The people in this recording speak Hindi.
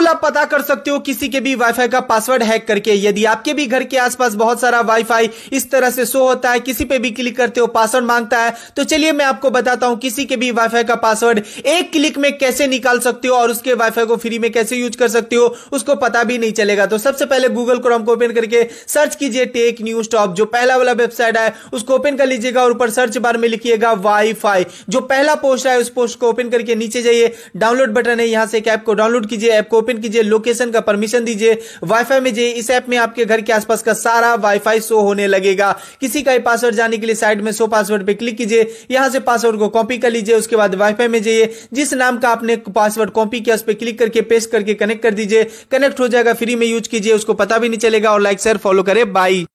बिल्कुल आप पता कर सकते हो किसी के भी वाईफाई का पासवर्ड हैक करके यदि आपके भी घर के आसपास बहुत सारा वाईफाई इस तरह से शो होता है किसी पे भी क्लिक करते हो पासवर्ड मांगता है तो चलिए मैं आपको बताता हूँ किसी के भी वाईफाई का पासवर्ड एक क्लिक में कैसे निकाल सकते हो और उसके वाईफाई को फ्री में कैसे यूज कर सकते हो उसको पता भी नहीं चलेगा तो सबसे पहले गूगल क्रोम को ओपन करके सर्च कीजिए टेक न्यूज टॉप जो पहला वाला वेबसाइट है उसको ओपन कर लीजिएगा और ऊपर सर्च बार में लिखिएगा वाई जो पहला पोस्ट है उस पोस्ट को ओपन करके नीचे जाइए डाउनलोड बटन है यहां से एक ऐप को डाउनलोड कीजिए ऐप को ओपन कीजिए लोकेशन का परमिशन दीजिए वाईफाई में जाइए इस ऐप में आपके घर के आसपास का सारा वाईफाई शो होने लगेगा किसी का पासवर्ड जाने के लिए साइड में शो पासवर्ड पे क्लिक कीजिए यहां से पासवर्ड को कॉपी कर लीजिए उसके बाद वाईफाई में जाइए जिस नाम का आपने पासवर्ड कॉपी किया उस पर क्लिक करके पेस्ट करके कनेक्ट कर दीजिए कनेक्ट हो जाएगा फ्री में यूज कीजिए उसको पता भी नहीं चलेगा और लाइक शेयर फॉलो करे बाई